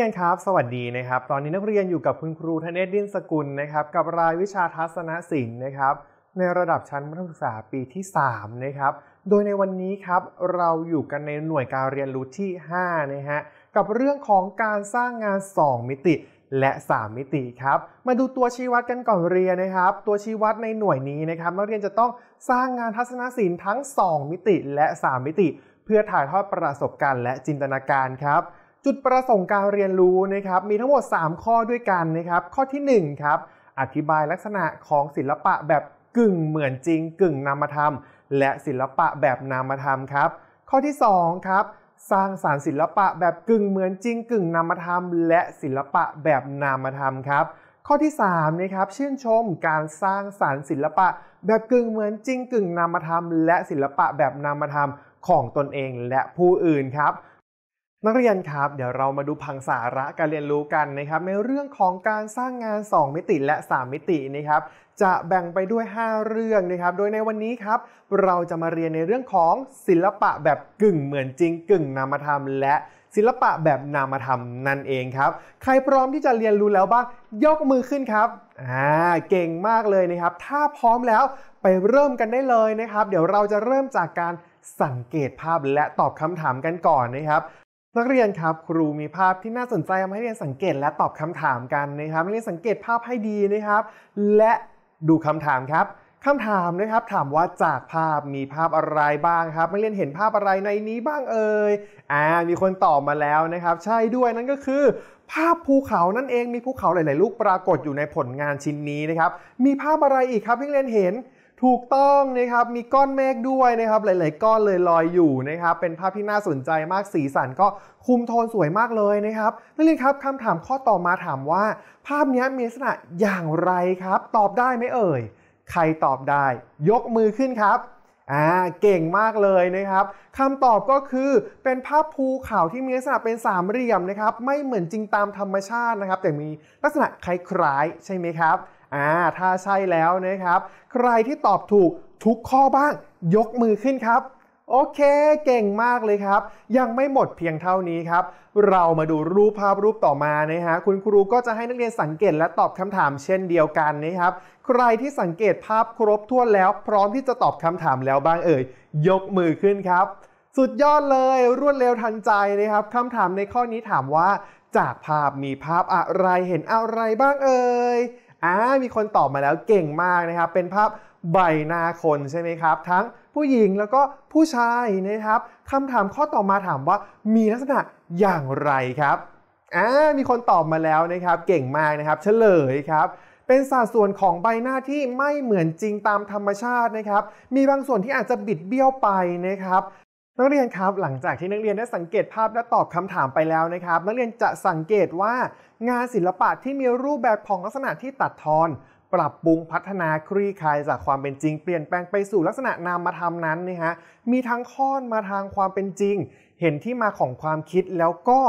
รียนครับสวัสดีนะครับ ตอนนี้นักเรียนอยู่กับคุณครูธเนศดินสกุลนะครับ กับรายวิชาทัศนศิลป์นะครับ ในระดับชั้นมัธยมศึกษาปีที่ 3 นะครับ โดยในวันนี้ครับเราอยู่กันในหน่วยการเรียนรู้ที่5นะฮะกับเรื่องของการสร้างงาน 2 มิติและ 3 มิติครับ มาดูตัวชี้วัดกันก่อนเรียนนะครับ ตัวชี้วัดในหน่วยนี้นะครับ นักเรียนจะต้องสร้างงานทัศนศิลป์ทั้ง 2 มิติและ 3 มิติ เพื่อถ่ายทอดประสบการณ์และจินตนาการครับจุดประสงค์การเรียนรู้นะครับมีทั้งหมด 3 ข้อด้วยกันนะครับ ข้อที่1ครับอธิบายลักษณะของศิลปะแบบกึ่งเหมือนจริง กึ่งนามธรรม และศิลปะแบบนามธรรมครับ ข้อที่2ครับสร้างสารรค์ศิลปะ แบบกึ่งเหมือนจริงกึ่งนามธรรม และศิลปะแบบนามธรรมครับ ข้อที่3นะครับชื่นชมการสร้างสารรค์ศิลปะ แบบกึ่งเหมือนจริงกึ่งนามธรรม และศิลปะแบบนามธรรมของตนเองและผู้อื่นครับนักเรียนครับ เดี๋ยวเรามาดูพังสาระการเรียนรู้กันนะครับ ในเรื่องของการสร้างงาน 2 มิติและ 3 มิตินะครับ จะแบ่งไปด้วย 5 เรื่องนะครับ โดยในวันนี้ครับ เราจะมาเรียนในเรื่องของศิลปะแบบกึ่งเหมือนจริง กึ่งนามธรรมและศิลปะแบบนามธรรมนั่นเองครับ ใครพร้อมที่จะเรียนรู้แล้วบ้าง ยกมือขึ้นครับอ่าเก่งมากเลยนะครับ ถ้าพร้อมแล้วไปเริ่มกันได้เลยนะครับ เดี๋ยวเราจะเริ่มจากการสังเกตภาพและตอบคำถามกันก่อนนะครับนักเรียนครับครูมีภาพที่น่าสนใจมาให้เรียนสังเกต และตอบคำถามกันนะครับเรียนสังเกตภาพให้ดีนะครับ และดูคำถามครับคำถามนะครับถามว่าจากภาพมีภาพอะไรบ้างครับนักเรียนเห็นภาพอะไรในนี้บ้างเอ่ยอ่ามีคนตอบมาแล้วนะครับ ใช่ด้วยนั่นก็คือภาพภูเขานั่นเองมีภูเขาหลาย ๆ ลูกปรากฏอยู่ในผลงานชิ้นนี้นะครับ มีภาพอะไรอีกครับที่เรียนเห็นถูกต้องนะครับ มีก้อนเมฆด้วยนะครับ หลาย ๆ ก้อนเลยลอยอยู่นะครับ เป็นภาพที่น่าสนใจมาก สีสันก็คุมโทนสวยมากเลยนะครับนักเรียนครับคำถามข้อต่อมาถามว่าภาพนี้มีลักษณะอย่างไรครับ ตอบได้ไหมเอ่ย ใครตอบได้ ยกมือขึ้นครับ อ่า เก่งมากเลยนะครับคำตอบก็คือเป็นภาพภูเขาที่มีลักษณะเป็นสามเหลี่ยมนะครับ ไม่เหมือนจริงตามธรรมชาตินะครับ แต่มีลักษณะคล้ายๆใช่ไหมครับอ่าถ้าใช่แล้วนะครับ ใครที่ตอบถูกทุกข้อบ้าง ยกมือขึ้นครับ โอเคเก่งมากเลยครับ ยังไม่หมดเพียงเท่านี้ครับ เรามาดูรูปภาพรูปต่อมานะฮะคุณครูก็จะให้นักเรียนสังเกตและตอบคำถามเช่นเดียวกันนะครับ ใครที่สังเกตภาพครบถ้วนแล้ว พร้อมที่จะตอบคำถามแล้วบ้างเอ่ยยกมือขึ้นครับ สุดยอดเลยรวดเร็วทันใจนะครับคำถามในข้อนี้ถามว่า จากภาพมีภาพอะไรเห็นอะไรบ้างเอ่ยอ่ามีคนตอบมาแล้วเก่งมากนะครับ เป็นภาพใบหน้าคนใช่ไหมครับทั้งผู้หญิงแล้วก็ผู้ชายนะครับคำถามข้อต่อมาถามว่ามีลักษณะอย่างไรครับอ่ามีคนตอบมาแล้วนะครับ เก่งมากนะครับเฉลยครับ เป็นสัดส่วนของใบหน้าที่ไม่เหมือนจริงตามธรรมชาตินะครับ มีบางส่วนที่อาจจะบิดเบี้ยวไปนะครับนักเรียนครับหลังจากที่นักเรียนได้สังเกตภาพและตอบคำถามไปแล้วนะครับนักเรียนจะสังเกตว่า งานศิลปะที่มีรูปแบบของลักษณะที่ตัดทอน ปรับปรุงพัฒนาคลี่คลายจากความเป็นจริง เปลี่ยนแปลงไปสู่ลักษณะนามธรรมนั้นนะฮะมีทั้งข้อนมาทางความเป็นจริง เห็นที่มาของความคิดแล้วก็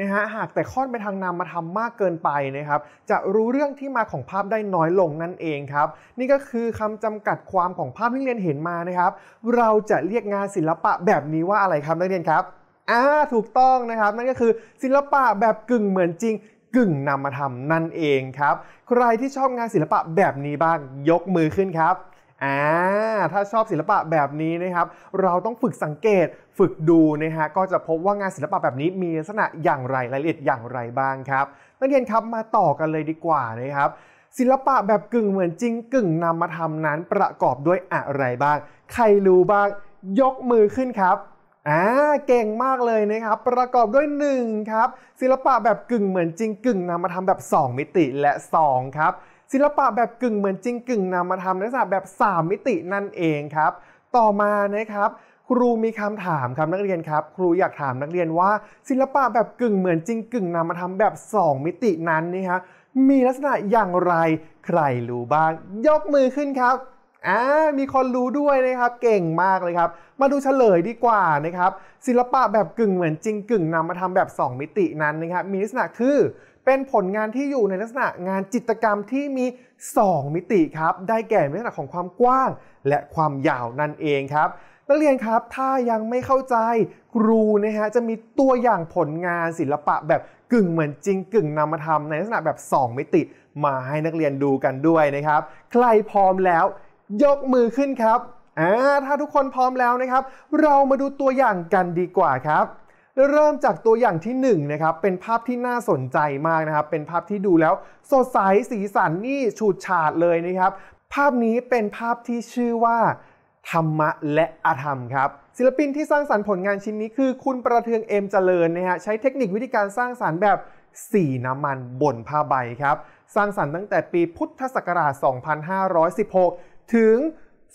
นะฮะ หากแต่ค่อนไปทางนามธรรมมากเกินไปนะครับ จะรู้เรื่องที่มาของภาพได้น้อยลงนั่นเองครับ นี่ก็คือคำจำกัดความของภาพที่เรียนเห็นมานะครับ เราจะเรียกงานศิลปะแบบนี้ว่าอะไรครับนักเรียนครับ อ่า ถูกต้องนะครับ นั่นก็คือศิลปะแบบกึ่งเหมือนจริง กึ่งนามธรรมนั่นเองครับ ใครที่ชอบงานศิลปะแบบนี้บ้าง ยกมือขึ้นครับอ่า ถ้าชอบศิลปะแบบนี้นะครับ เราต้องฝึกสังเกตฝึกดูนะฮะ ก็จะพบว่างานศิลปะแบบนี้มีลักษณะอย่างไร รายละเอียดอย่างไรบ้างครับ นักเรียนครับมาต่อกันเลยดีกว่านะครับ ศิลปะแบบกึ่งเหมือนจริงกึ่งนำมาทำนั้นประกอบด้วยอะไรบ้าง ใครรู้บ้าง ยกมือขึ้นครับ อ่า เก่งมากเลยนะครับ ประกอบด้วย 1 ครับ ศิลปะแบบกึ่งเหมือนจริงกึ่งนำมาทำแบบ 2 มิติและ 2 ครับศิลปะแบบกึ่งเหมือนจริงกึ่งนามธรรมลักษณะแบบ 3 มิตินั่นเองครับ ต่อมานะครับครูมีคำถามครับนักเรียนครับครูอยากถามนักเรียนว่าศิลปะแบบกึ่งเหมือนจริงกึ่งนามธรรมแบบ 2 มิตินั้นนี่ฮะมีลักษณะอย่างไรใครรู้บ้าง ยกมือขึ้นครับอ่ามีคนรู้ด้วยนะครับ เก่งมากเลยครับ มาดูเฉลยดีกว่านะครับศิลปะแบบกึ่งเหมือนจริงกึ่งนำมาทำแบบ 2 มิตินั้นนะครับมีลักษณะคือเป็นผลงานที่อยู่ในลักษณะงานจิตรกรรมที่มี 2 มิติครับ ได้แก่ลักษณะของความกว้าง และความยาวนั่นเองครับนักเรียนครับถ้ายังไม่เข้าใจครูนะฮะจะมีตัวอย่างผลงานศิลปะแบบกึ่งเหมือนจริง กึ่งนามธรรมในลักษณะแบบ 2 มิติมาให้นักเรียนดูกันด้วยนะครับ ใครพร้อมแล้ว ยกมือขึ้นครับอ่าถ้าทุกคนพร้อมแล้วนะครับ เรามาดูตัวอย่างกันดีกว่าครับเริ่มจากตัวอย่างที่1นนะครับ เป็นภาพที่น่าสนใจมากนะครับ เป็นภาพที่ดูแล้วสดใส สีสันนี่ฉูดฉาดเลยนะครับ ภาพนี้เป็นภาพที่ชื่อว่า ธรรมะและอาธรรมครับ ศิลปินที่สร้างสารรค์ผลงานชิ้นนี้คือคุณประเทืองเอ็มเจริญนะฮะ ใช้เทคนิควิธีการสร้างสารรค์แบบสีน้ำมัน บนผ้าใบครับ สร้างสารรค์ตั้งแต่ปี พุทธศักราช 2516 ถึง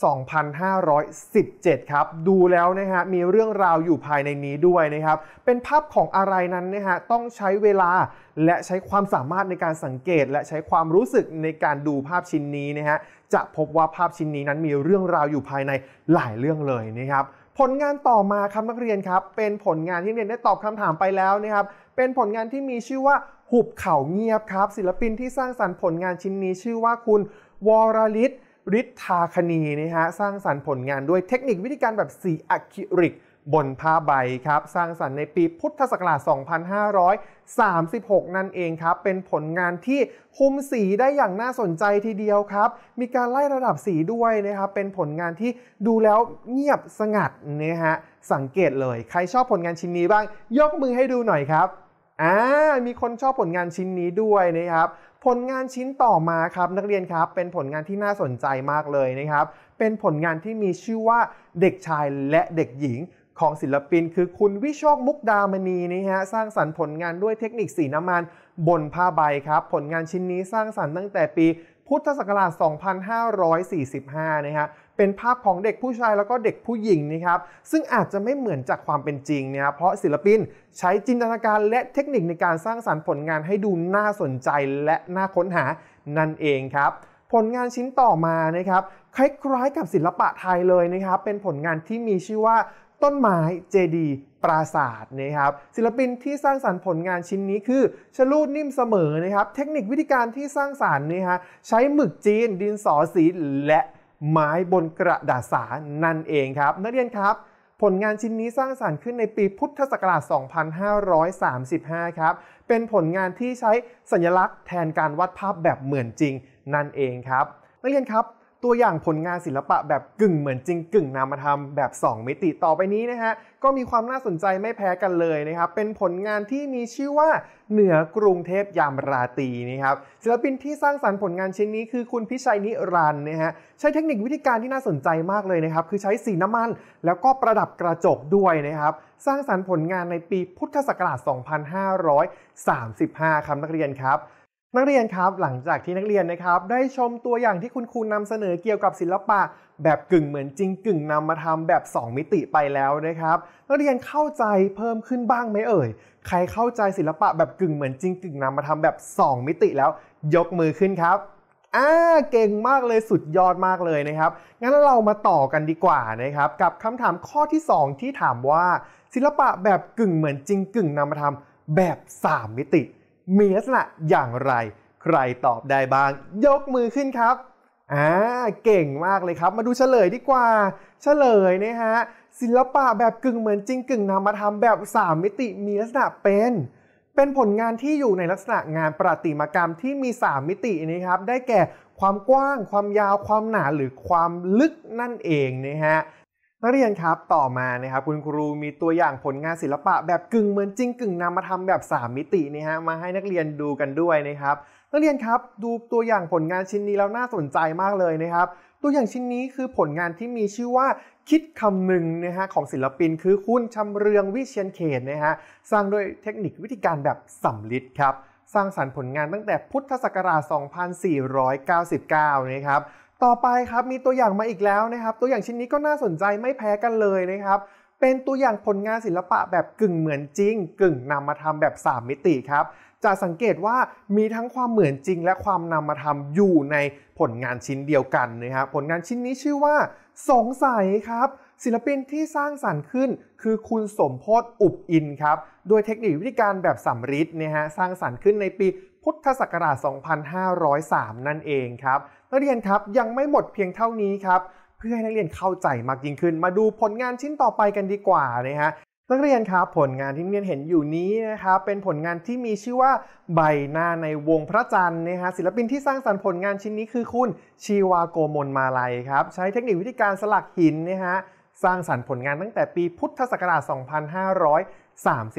2517 ครับ ดูแล้วนะฮะ มีเรื่องราวอยู่ภายในนี้ด้วยนะครับ เป็นภาพของอะไรนั้นนะฮะ ต้องใช้เวลาและใช้ความสามารถในการสังเกต และใช้ความรู้สึกในการดูภาพชิ้นนี้นะฮะ จะพบว่าภาพชิ้นนี้นั้นมีเรื่องราวอยู่ภายในหลายเรื่องเลยนะครับ ผลงานต่อมาครับนักเรียนครับ เป็นผลงานที่เรียนได้ตอบคำถามไปแล้วนะครับ เป็นผลงานที่มีชื่อว่าหุบเขาเงียบครับ ศิลปินที่สร้างสรรค์ผลงานชิ้นนี้ ชื่อว่าคุณวรลิศฤทธาคณีนะฮะสร้างสรรค์ผลงานด้วยเทคนิควิธีการแบบสีอะคริลิกบนผ้าใบครับ สร้างสรรค์ในปีพุทธศักราช2536 นั่นเองครับเป็นผลงานที่คุมสีได้อย่างน่าสนใจทีเดียวครับ มีการไล่ระดับสีด้วยนะครับเป็นผลงานที่ดูแล้วเงียบสงัดนะฮะสังเกตเลยใครชอบผลงานชิ้นนี้บ้าง ยกมือให้ดูหน่อยครับอ่ามีคนชอบผลงานชิ้นนี้ด้วยนะครับ ผลงานชิ้นต่อมาครับนักเรียนครับ เป็นผลงานที่น่าสนใจมากเลยนะครับ เป็นผลงานที่มีชื่อว่าเด็กชายและเด็กหญิงของศิลปิน คือคุณวิโชคมุกดามณีนี่ฮะสร้างสรรค์ผลงานด้วยเทคนิคสีน้ำมัน บนผ้าใบครับ ผลงานชิ้นนี้สร้างสรรค์ตั้งแต่ปีพุทธศักราช2545 นะฮะเป็นภาพของเด็กผู้ชายแล้วก็เด็กผู้หญิงนะครับ ซึ่งอาจจะไม่เหมือนจากความเป็นจริงเนี่ยเพราะศิลปินใช้จินตนาการและเทคนิคในการสร้างสารรค์ผลงานให้ดูน่าสนใจและน่าค้นหานั่นเองครับ ผลงานชิ้นต่อมานะครับ คล้ายๆกับศิลปะไทยเลยนะครับ เป็นผลงานที่มีชื่อว่าต้นไม้ เจดี ปราศาสตร์นะครับ ศิลปินที่สร้างสารรค์ผลงานชิ้นนี้คือชลูดนิ่มเสมอนะครับ เทคนิควิธีการที่สร้างสารรค์นี่ฮะใช้หมึกจีน ดินสอสีและไม้บนกระดาษสานั่นเองครับ นักเรียนครับ ผลงานชิ้นนี้สร้างสารรค์ขึ้นในปีพุทธศักราช 2535 ครับเป็นผลงานที่ใช้สัญลักษณ์แทนการวาดภาพแบบเหมือนจริง นั่นเองครับ นักเรียนครับตัวอย่างผลงานศิลปะแบบกึ่งเหมือนจริงกึ่ง นามธรรมแบบ 2มิติต่อไปนี้นะฮะก็มีความน่าสนใจไม่แพ้กันเลยนะครับ เป็นผลงานที่มีชื่อว่าเหนือกรุงเทพยามราตรีนะครับศิลปินที่สร้างสรรค์ผลงานชิ้นนี้ คือคุณพิชัยนิรันนะฮะใช้เทคนิควิธีการที่น่าสนใจมากเลยนะครับ คือใช้สีน้ำมัน แล้วก็ประดับกระจกด้วยนะครับ สร้างสรรค์ผลงานในปีพุทธศักราช 2535 ครับนักเรียนครับนักเรียนครับหลังจากที่นักเรียนนะครับได้ชมตัวอย่างที่คุณครูนำเสนอเกี่ยวกับศิลปะแบบกึ่งเหมือนจริง กึ่งนำมาทำแบบ 2 มิติไปแล้วนะครับนักเรียนเข้าใจเพิ่มขึ้นบ้างไหมเอ่ยใครเข้าใจศิลปะแบบกึ่งเหมือนจริงกึ่งนำมาทำแบบ 2 มิติแล้วยกมือขึ้นครับอ่าเก่งมากเลยสุดยอดมากเลยนะครับงั้นเรามาต่อกันดีกว่านะครับกับคำถามข้อที่ 2 ที่ถามว่า ศิลปะแบบกึ่งเหมือนจริง กึ่งนามาทำแบบ 3 มิติมีลักษณะอย่างไร ใครตอบได้บ้าง ยกมือขึ้นครับ อ่า เก่งมากเลยครับ มาดูเฉลยดีกว่า เฉลยนะฮะศิลปะแบบกึ่งเหมือนจริงกึ่งนามธรรมแบบ 3 มิติมีลักษณะเป็น เป็นผลงานที่อยู่ในลักษณะงานประติมากรรมที่มี 3 มิตินี้ครับ ได้แก่ความกว้างความยาวความหนาหรือความลึกนั่นเองนะฮะนักเรียนครับต่อมานะครับ คุณครูมีตัวอย่างผลงานศิลปะ แบบกึ่งเหมือนจริงกึ่งนามาทำแบบ 3 มิตินี่ฮะมาให้นักเรียนดูกันด้วยนะครับ นักเรียนครับดูตัวอย่างผลงานชิ้นนี้แล้วน่าสนใจมากเลยนะครับ ตัวอย่างชิ้นนี้คือผลงานที่มีชื่อว่าคิดคำหนึ่งนะฮะของศิลปิน คือคุณชำเรืองวิเชียนเขตนะฮะสร้างโดยเทคนิควิธีการแบบสำลิดครับสร้างสารรค์ผลงานตั้งแต่พุทธศักราช2499 นะครับต่อไปครับมีตัวอย่างมาอีกแล้วนะครับ ตัวอย่างชิ้นนี้ก็น่าสนใจไม่แพ้กันเลยนะครับ เป็นตัวอย่างผลงานศิลปะแบบกึ่งเหมือนจริง กึ่งนำมาทำแบบ 3 มิติครับ จะสังเกตว่ามีทั้งความเหมือนจริง และความนำมาทำอยู่ในผลงานชิ้นเดียวกันนะครับผลงานชิ้นนี้ชื่อว่าสงสัยครับ ศิลปินที่สร้างสรรค์ขึ้นคือคุณสมพศอุบอินครับโดยเทคนิควิธีการแบบสำริดนะฮะสร้างสรรค์ขึ้นในปีพุทธศักราช2503นั่นเองครับนักเรียนครับยังไม่หมดเพียงเท่านี้ครับเพื่อให้นักเรียนเข้าใจมากยิ่งขึ้น มาดูผลงานชิ้นต่อไปกันดีกว่านะฮะนักเรียนครับ ผลงานที่นักเรียนเห็นอยู่นี้นะครับเป็นผลงานที่มีชื่อว่าใบหน้าในวงพระจันทร์นะฮะศิลปินที่สร้างสรรค์ผลงานชิ้นนี้คือคุณชีวาโกมลมาลัยครับ ใช้เทคนิควิธีการสลักหินนะฮะสร้างสรรค์ผลงานตั้งแต่ปีพุทธศักราช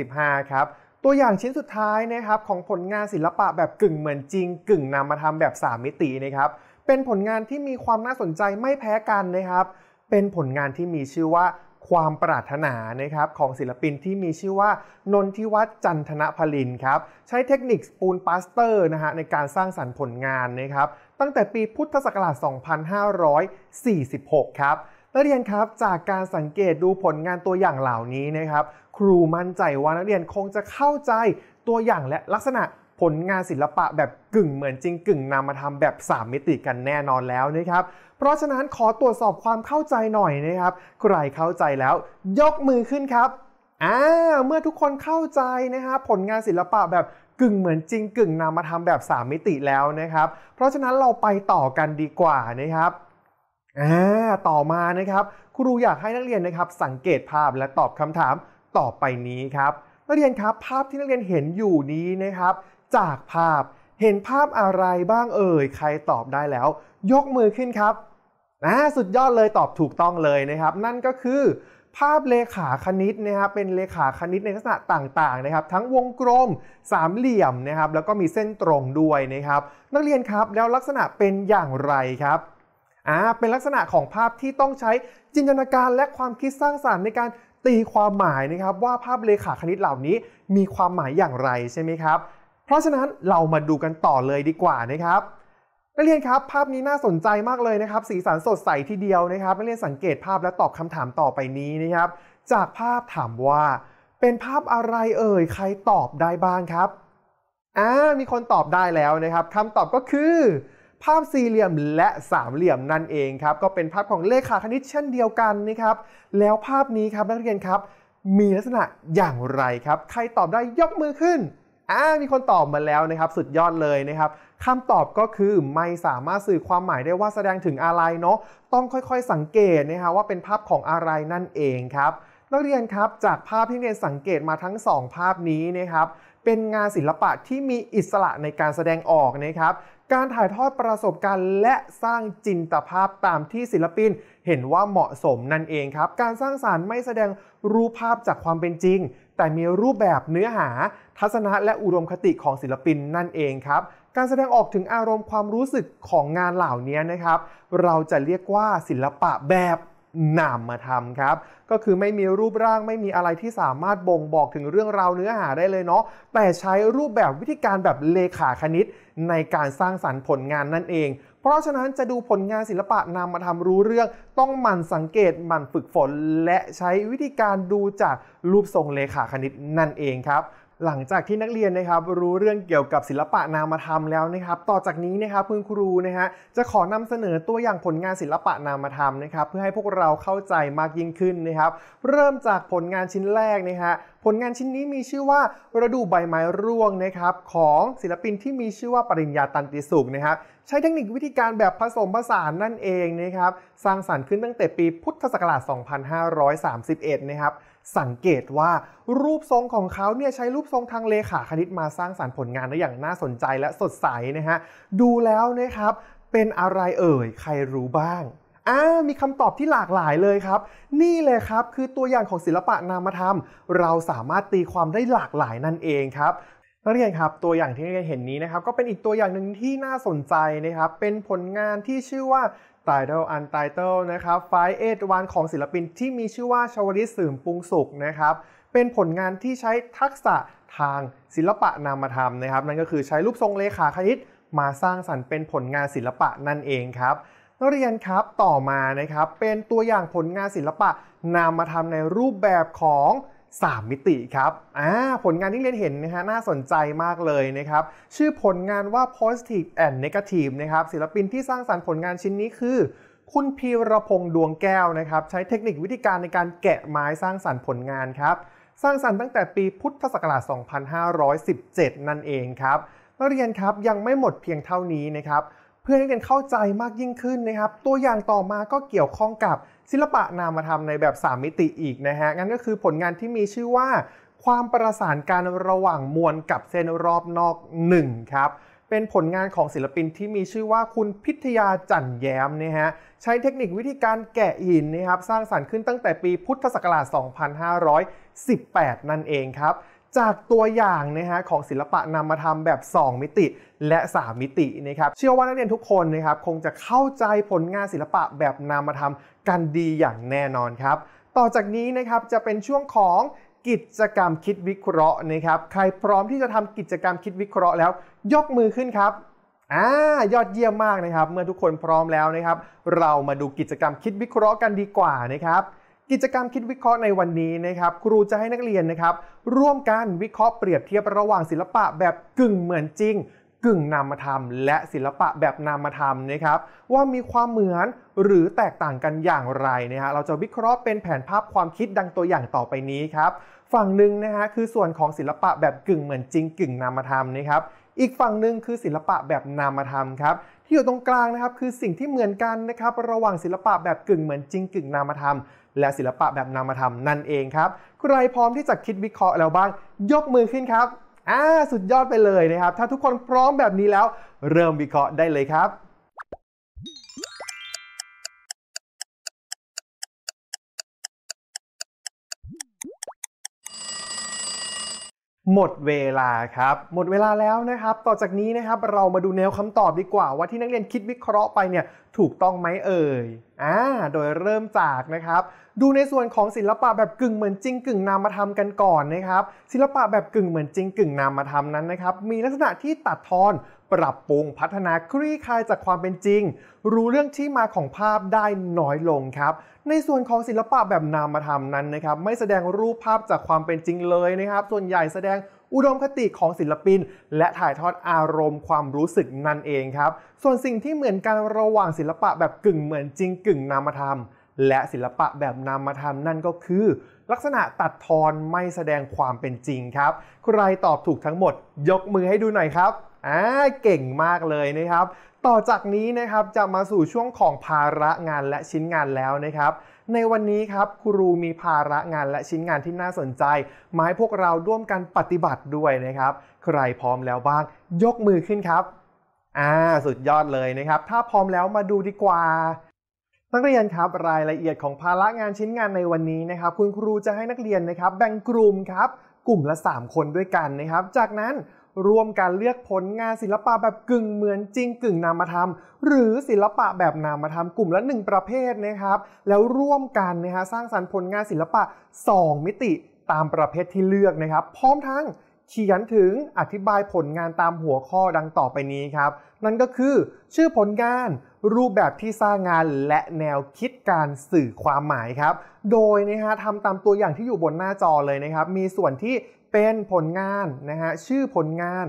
2535 ครับตัวอย่างชิ้นสุดท้ายนะครับ ของผลงานศิลปะแบบกึ่งเหมือนจริงกึ่งนามธรรมแบบ 3 มิตินะครับเป็นผลงานที่มีความน่าสนใจไม่แพ้กันนะครับ เป็นผลงานที่มีชื่อว่าความปรารถนานะครับของศิลปินที่มีชื่อว่า นนทิวัฒน์จันทนพลินครับใช้เทคนิคปูนปาสเตอร์นะฮะในการสร้างสรรค์ผลงานนะครับ ตั้งแต่ปีพุทธศักราช 2546 ครับนักเรียนครับจากการสังเกตดูผลงานตัวอย่างเหล่านี้นะครับ ครูมั่นใจว่านักเรียนคงจะเข้าใจตัวอย่างและลักษณะลงานศิลปะแบบกึ่งเหมือนจริงกึ่งนามธรรมแบบ 3 มิติกันแน่นอนแล้วนะครับ เพราะฉะนั้นขอตรวจสอบความเข้าใจหน่อยนะครับ ใครเข้าใจแล้วยกมือขึ้นครับอ่าเมื่อทุกคนเข้าใจนะครับ ผลงานศิลปะแบบกึ่งเหมือนจริงกึ่งนามธรรมแบบ 3 มิติแล้วนะครับ เพราะฉะนั้นเราไปต่อกันดีกว่านะครับ อ่า ต่อมานะครับ ครูอยากให้นักเรียนนะครับ สังเกตภาพและตอบคำถามต่อไปนี้ครับ นักเรียนครับ ภาพที่นักเรียนเห็นอยู่นี้นะครับจากภาพเห็นภาพอะไรบ้างเอ่ยใครตอบได้แล้ว ยกมือขึ้นครับนะสุดยอดเลยตอบถูกต้องเลยนะครับ นั่นก็คือ ภาพเลขาคณิตนะครับ เป็นเลขาคณิตในลักษณะต่างๆ นะครับ ทั้งวงกลมสามเหลี่ยมนะครับ แล้วก็มีเส้นตรงด้วยนะครับ นักเรียนครับแล้วลักษณะเป็นอย่างไรครับอ่าเป็นลักษณะของภาพที่ต้องใช้จินตนาการและความคิดสร้างสารรค์ในการตีความหมายนะครับ ว่าภาพเลขาคณิตเหล่านี้มีความหมายอย่างไรใช่ไหมครับเพราะฉะนั้นเรามาดูกันต่อเลยดีกว่านะครับ นักเรียนครับภาพนี้น่าสนใจมากเลยนะครับ สีสันสดใสทีเดียวนะครับ นักเรียนสังเกตภาพและตอบคำถามต่อไปนี้นะครับ จากภาพถามว่าเป็นภาพอะไรเอ่ยใครตอบได้บ้างครับอ่ามีคนตอบได้แล้วนะครับคำตอบก็คือภาพสี่เหลี่ยมและสามเหลี่ยมนั่นเองครับก็เป็นภาพของเลขาคณิตเช่นเดียวกันนะครับ แล้วภาพนี้ครับนักเรียนครับ มีลักษณะอย่างไรครับ ใครตอบได้ยกมือขึ้นอ่ามีคนตอบมาแล้วนะครับสุดยอดเลยนะครับคำตอบก็คือไม่สามารถสื่อความหมายได้ว่าแสดงถึงอะไรเนาะต้องค่อยๆสังเกตนะฮะว่าเป็นภาพของอะไรนั่นเองครับนักเรียนครับจากภาพที่เรียนสังเกตมาทั้ง 2 ภาพนี้นะครับ เป็นงานศิลปะที่มีอิสระในการแสดงออกนะครับการถ่ายทอดประสบการณ์ และสร้างจินตภาพตามที่ศิลปินเห็นว่าเหมาะสมนั่นเองครับการสร้างสารรค์ไม่แสดงรูปภาพจากความเป็นจริงแต่มีรูปแบบเนื้อหา ทัศนะและอุดมคติของศิลปินนั่นเองครับการแสดงออกถึงอารมณ์ความรู้สึกของงานเหล่านี้นะครับ เราจะเรียกว่าศิลปะแบบนำมาทำครับ ก็คือไม่มีรูปร่างไม่มีอะไรที่สามารถบ่งบอกถึงเรื่องราวเนื้อหาได้เลยเนาะแต่ใช้รูปแบบวิธีการแบบเลขาคณิตในการสร้างสรรค์ผลงานนั่นเองเพราะฉะนั้นจะดูผลงานศิลปะนำมาทำรู้เรื่อง ต้องหมั่นสังเกตหมั่นฝึกฝนและใช้วิธีการดูจากรูปทรงเลขาคณิตนั่นเองครับ หลังจากที่นักเรียนนะครับ รู้เรื่องเกี่ยวกับศิลปะนามธรรมแล้วนะครับ ต่อจากนี้นะครับคุณครูนะฮะจะขอนำเสนอตัวอย่างผลงานศิลปะนามธรรมนะครับ เพื่อให้พวกเราเข้าใจมากยิ่งขึ้นนะครับ เริ่มจากผลงานชิ้นแรกนะฮะผลงานชิ้นนี้มีชื่อว่าระดูใบไม้ร่วงนะครับ ของศิลปินที่มีชื่อว่าปริญญาตันติสุขนะครับใช้เทคนิควิธีการแบบผสมผสานนั่นเองนะครับสร้างสารรค์ขึ้นตั้งแต่ปีพุทธศักราช 2531 นะครับ สังเกตว่ารูปทรงของเขาเนี่ยใช้รูปทรงทางเลขาคณิตมาสร้างสารรค์ผลงานได้อย่างน่าสนใจและสดใสนะฮะดูแล้วนะครับเป็นอะไรเอ่ย ใครรู้บ้างอ่ามีคำตอบที่หลากหลายเลยครับ นี่เลยครับคือตัวอย่างของศิลปะนามธรรม เราสามารถตีความได้หลากหลายนั่นเองครับนักเรียนครับตัวอย่างที่นักเรียนเห็นนี้นะครับก็เป็นอีกตัวอย่างหนึ่งที่น่าสนใจนะครับเป็นผลงานที่ชื่อว่า Title Untitled นะครับไฟเอ็ดวานของศิลปินที่มีชื่อว่าชวลิตสืมปุงสุขนะครับเป็นผลงานที่ใช้ทักษะทางศิลปะนามธรรมนะครับนั่นก็คือใช้รูปทรงเลขาคณิตมาสร้างสรรค์เป็นผลงานศิลปะนั่นเองครับนักเรียนครับต่อมานะครับเป็นตัวอย่างผลงานศิลปะนามธรรมในรูปแบบของ3 มิติครับอ่าผลงานที่เรียนเห็นนะฮะ น่าสนใจมากเลยนะครับ ชื่อผลงานว่า positive and negative นะครับ ศิลปินที่สร้างสารรค์ผลงานชิ้นนี้คือ คุณพีรพงษ์ดวงแก้วนะครับ ใช้เทคนิควิธีการในการแกะไม้สร้างสารรค์ผลงานครับ สร้างสารรค์ตั้งแต่ปีพุทธศักราช 2517 นั่นเองครับนักเรียนครับยังไม่หมดเพียงเท่านี้นะครับเพื่อให้นักเรียนเข้าใจมากยิ่งขึ้นนะครับตัวอย่างต่อมาก็เกี่ยวข้องกับศิลปะนามธรรมในแบบ 3 มิติอีกนะฮะ งั้นก็คือผลงานที่มีชื่อว่า ความประสานการระหว่างมวลกับเส้นรอบนอก 1 ครับ เป็นผลงานของศิลปินที่มีชื่อว่าคุณพิทยาจันแย้มนะฮะใช้เทคนิควิธีการแกะหินนะครับสร้างสารรค์ขึ้นตั้งแต่ปีพุทธศักราช 2518 นั่นเองครับ จากตัวอย่างนะฮะของศิลปะนำมาทำแบบ 2 มิติและ 3 มิตินะครับเชื่อว่านักเรียนทุกคนนะครับคงจะเข้าใจผลงานศิลปะแบบนำมาทำกันดีอย่างแน่นอนครับ ต่อจากนี้นะครับจะเป็นช่วงของกิจกรรมคิดวิเคราะห์นะครับ ใครพร้อมที่จะทำกิจกรรมคิดวิเคราะห์แล้วยกมือขึ้นครับอ่ายอดเยี่ยมมากนะครับ เมื่อทุกคนพร้อมแล้วนะครับเรามาดูกิจกรรมคิดวิเคราะห์กันดีกว่านะครับกิจกรรมคิดวิเคราะห์ในวันนี้นะครับครูจะให้นักเรียนนะครับร่วมกันวิเคราะห์เปรียบเทียบระหว่างศิลปะ แบบกึ่งเหมือนจริงกึ่งนามธรรมและศิลปะแบบนามธรรมนะครับ ว่ามีความเหมือนหรือแตกต่างกันอย่างไรนะฮะเราจะวิเคราะห์เป็นแผนภาพความคิดดังตัวอย่างต่อไปนี้ครับฝั่งหนึ่งนะฮะคือส่วนของศิลปะแบบกึ่งเหมือนจริงกึ่งนามธรรมนะครับ อีกฝั่งหนึ่งคือศิลปะแบบนามธรรมครับที่อยู่ตรงกลางนะครับคือสิ่งที่เหมือนกันนะครับ ระหว่างศิลปะแบบกึ่งเหมือนจริงกึ่งนามธรรม และศิลปะแบบนามธรรมนั่นเองครับ ใครพร้อมที่จะคิดวิเคราะห์แล้วบ้างยกมือขึ้นครับอ่าสุดยอดไปเลยนะครับ ถ้าทุกคนพร้อมแบบนี้แล้ว เริ่มวิเคราะห์ได้เลยครับหมดเวลาครับ หมดเวลาแล้วนะครับ ต่อจากนี้นะครับเรามาดูแนวคำตอบดีกว่า ว่าที่นักเรียนคิดวิเคราะห์ไปเนี่ยถูกต้องไหมเอ่ยอ่าโดยเริ่มจากนะครับ ดูในส่วนของศิลปะแบบกึ่งเหมือนจริงกึ่งนามธรรมกันก่อนนะครับ ศิลปะแบบกึ่งเหมือนจริงกึ่งนามธรรมนั้นนะครับ มีลักษณะที่ตัดทอนปรับปรุงพัฒนาคลี่คลายจากความเป็นจริง รู้เรื่องที่มาของภาพได้น้อยลงครับในส่วนของศิลปะแบบนามธรรมนั้นนะครับ ไม่แสดงรูปภาพจากความเป็นจริงเลยนะครับ ส่วนใหญ่แสดงอุดมคติของศิลปิน และถ่ายทอดอารมณ์ความรู้สึกนั่นเองครับ ส่วนสิ่งที่เหมือนกันระหว่างศิลปะแบบกึ่งเหมือนจริงกึ่งนามธรรม และศิลปะแบบนามธรรมนั่นก็คือ ลักษณะตัดทอนไม่แสดงความเป็นจริงครับ ใครตอบถูกทั้งหมด ยกมือให้ดูหน่อยครับอ่าเก่งมากเลยนะครับ ต่อจากนี้นะครับจะมาสู่ช่วงของภาระงานและชิ้นงานแล้วนะครับ ในวันนี้ครับครูมีภาระงานและชิ้นงานที่น่าสนใจมาให้พวกเราร่วมกันปฏิบัติด้วยนะครับ ใครพร้อมแล้วบ้าง ยกมือขึ้นครับ อ่าสุดยอดเลยนะครับ ถ้าพร้อมแล้วมาดูดีกว่า นักเรียนครับรายละเอียดของภาระงานชิ้นงานในวันนี้นะครับ คุณครูจะให้นักเรียนนะครับ แบ่งกลุ่มครับ กลุ่มละ 3 คนด้วยกันนะครับ จากนั้นร่วมการเลือกผลงานศิลปะแบบกึ่งเหมือนจริงกึ่งนามธรรม หรือศิลปะแบบนามธรรมกลุ่มละ 1 ประเภทนะครับ แล้วร่วมกันนะฮะสร้างสรรค์ผลงานศิลปะ 2 มิติตามประเภทที่เลือกนะครับพร้อมทั้งเขียนถึงอธิบายผลงานตามหัวข้อดังต่อไปนี้ครับ นั่นก็คือ ชื่อผลงานรูปแบบที่สร้างงานและแนวคิดการสื่อความหมายครับ โดยนะฮะทำตามตัวอย่างที่อยู่บนหน้าจอเลยนะครับ มีส่วนที่เป็นผลงานนะฮะชื่อผลงาน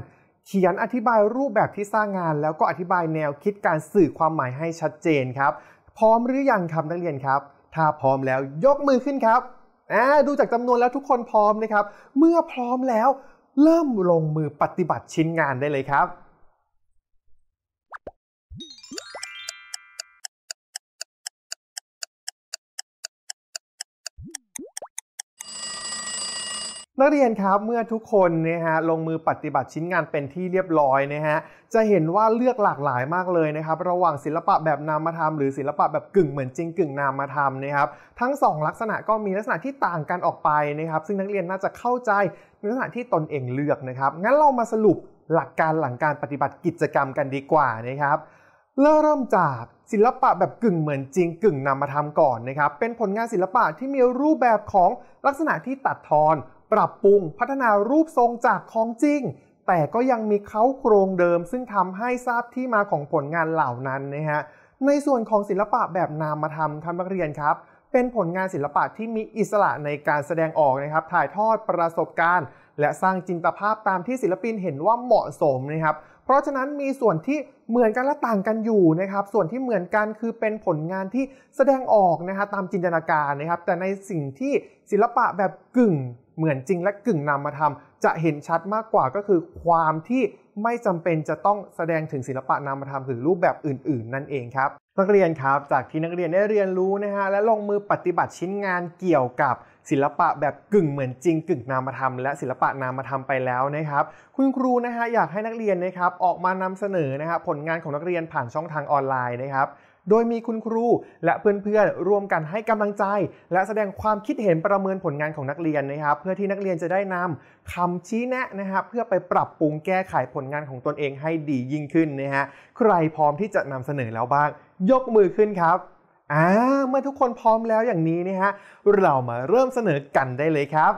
เขียนอธิบายรูปแบบที่สร้างงาน แล้วก็อธิบายแนวคิดการสื่อความหมายให้ชัดเจนครับ พร้อมหรือยังครับนักเรียนครับ ถ้าพร้อมแล้วยกมือขึ้นครับอ่าดูจากจำนวนแล้วทุกคนพร้อมนะครับ เมื่อพร้อมแล้ว เริ่มลงมือปฏิบัติชิ้นงานได้เลยครับนักเรียนครับเมื่อทุกคนนะฮะลงมือปฏิบัติชิ้นงานเป็นที่เรียบร้อยนะฮะจะเห็นว่าเลือกหลากหลายมากเลยนะครับระหว่างศิลปะแบบนามธรรมหรือศิลปะแบบกึ่งเหมือนจริงกึ่งนามธรรมนะครับ ทั้ง 2 ลักษณะก็มีลักษณะที่ต่างกันออกไปนะครับ ซึ่งนักเรียนน่าจะเข้าใจลักษณะที่ตนเองเลือกนะครับงั้นเรามาสรุปหลักการหลังการปฏิบัติกิจกรรมกันดีกว่านะครับเริ่มจากศิลปะแบบกึ่งเหมือนจริงกึ่งนามธรรมก่อนนะครับเป็นผลงานศิลปะที่มีรูปแบบของลักษณะที่ตัดทอนปรับปรุงพัฒนารูปทรงจากของจริง แต่ก็ยังมีเค้าโครงเดิม ซึ่งทำให้ทราบที่มาของผลงานเหล่านั้นนะฮะในส่วนของศิลปะแบบนามธรรมท่านนักเรียนครับเป็นผลงานศิลปะที่มีอิสระในการแสดงออกนะครับ ถ่ายทอดประสบการณ์ และสร้างจินตภาพตามที่ศิลปินเห็นว่าเหมาะสมนะครับเพราะฉะนั้นมีส่วนที่เหมือนกันและต่างกันอยู่นะครับ ส่วนที่เหมือนกันคือเป็นผลงานที่แสดงออกนะฮะตามจินตนาการนะครับ แต่ในสิ่งที่ศิลปะแบบกึ่งเหมือนจริงและกึ่งนำามาทำาจะเห็นชัดมากกว่าก็คือ ความที่ไม่จำเป็นจะต้องแสดงถึงศิลปะนามธรรมหรือรูปแบบอื่น ๆ นั่นเองครับ นักเรียนครับจากที่นักเรียนได้เรียนรู้นะฮะและลงมือปฏิบัติชิ้นงานเกี่ยวกับศิลปะแบบกึ่งเหมือนจริง กึ่งนามธรรม และศิลปะนามธรรมไปแล้วนะครับคุณครูนะฮะอยากให้นักเรียนนะครับออกมานำเสนอนะครับ ผลงานของนักเรียนผ่านช่องทางออนไลน์นะครับโดยมีคุณครูและเพื่อนๆร่วมกันให้กำลังใจและแสดงความคิดเห็นประเมินผลงานของนักเรียนนะครับ เพื่อที่นักเรียนจะได้นำคำชี้แนะนะครับเพื่อไปปรับปรุงแก้ไขผลงานของตนเองให้ดียิ่งขึ้นนะฮะใครพร้อมที่จะนำเสนอแล้วบ้าง ยกมือขึ้นครับอ่าเมื่อทุกคนพร้อมแล้วอย่างนี้นะฮะเรามาเริ่มเสนอกันได้เลยครับ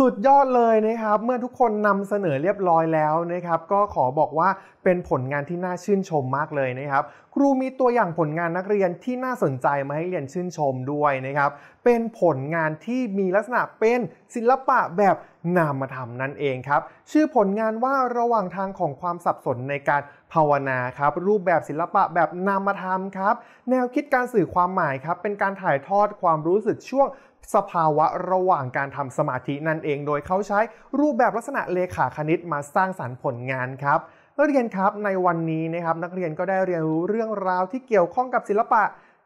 สุดยอดเลยนะครับเมื่อทุกคนนำเสนอเรียบร้อยแล้วนะครับก็ขอบอกว่าเป็นผลงานที่น่าชื่นชมมากเลยนะครับ ครูมีตัวอย่างผลงานนักเรียนที่น่าสนใจมาให้เรียนชื่นชมด้วยนะครับ เป็นผลงานที่มีลักษณะเป็นศิลปะแบบนามธรรมนั่นเองครับชื่อผลงานว่าระหว่างทางของความสับสนในการภาวนาครับรูปแบบศิลปะแบบนามธรรมครับแนวคิดการสื่อความหมายครับเป็นการถ่ายทอดความรู้สึกช่วงสภาวะระหว่างการทำสมาธินั่นเอง โดยเขาใช้รูปแบบลักษณะเลขาคณิตมาสร้างสารรค์ผลงานครับนักเรียนครับในวันนี้นะครับนักเรียนก็ได้เรียนรู้เรื่องราวที่เกี่ยวข้องกับศิลปะ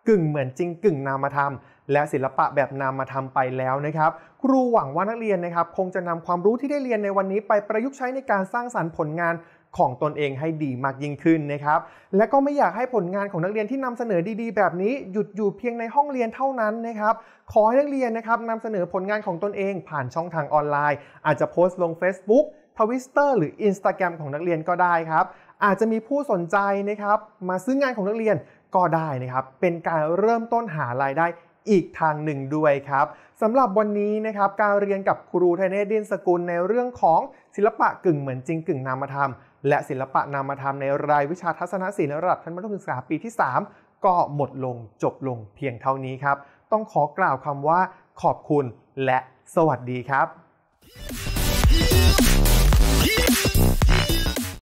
กึ่งเหมือนจริง กึ่งนามธรรม และศิลปะแบบนามธรรมไปแล้วนะครับ ครูหวังว่านักเรียนนะครับคงจะนำความรู้ที่ได้เรียนในวันนี้ไปประยุกต์ใช้ในการสร้างสารรค์ผลงานของตนเองให้ดีมากยิ่งขึ้นนะครับ และก็ไม่อยากให้ผลงานของนักเรียนที่นำเสนอดีๆ แบบนี้หยุดอยู่เพียงในห้องเรียนเท่านั้นนะครับ ขอให้นักเรียนนะครับนำเสนอผลงานของตนเองผ่านช่องทางออนไลน์ อาจจะโพสต์ลง Facebook ทวิสเตอร์หรือ Instagram ของนักเรียนก็ได้ครับ อาจจะมีผู้สนใจนะครับมาซื้องานของนักเรียนก็ได้นะครับ เป็นการเริ่มต้นหารายได้อีกทางหนึ่งด้วยครับสำหรับวันนี้นะครับการเรียนกับครูไทเนดินสกุล ในเรื่องของศิลปะกึ่งเหมือนจริงกึ่งนามธรรมาและศิลปะนามธรรมในรายวิชาทัศนศิลป์ระดับชั้นมัธยมศึกษาปีที่ 3 ก็หมดลงจบลงเพียงเท่านี้ครับ ต้องขอกล่าวคำว่าขอบคุณและสวัสดีครับ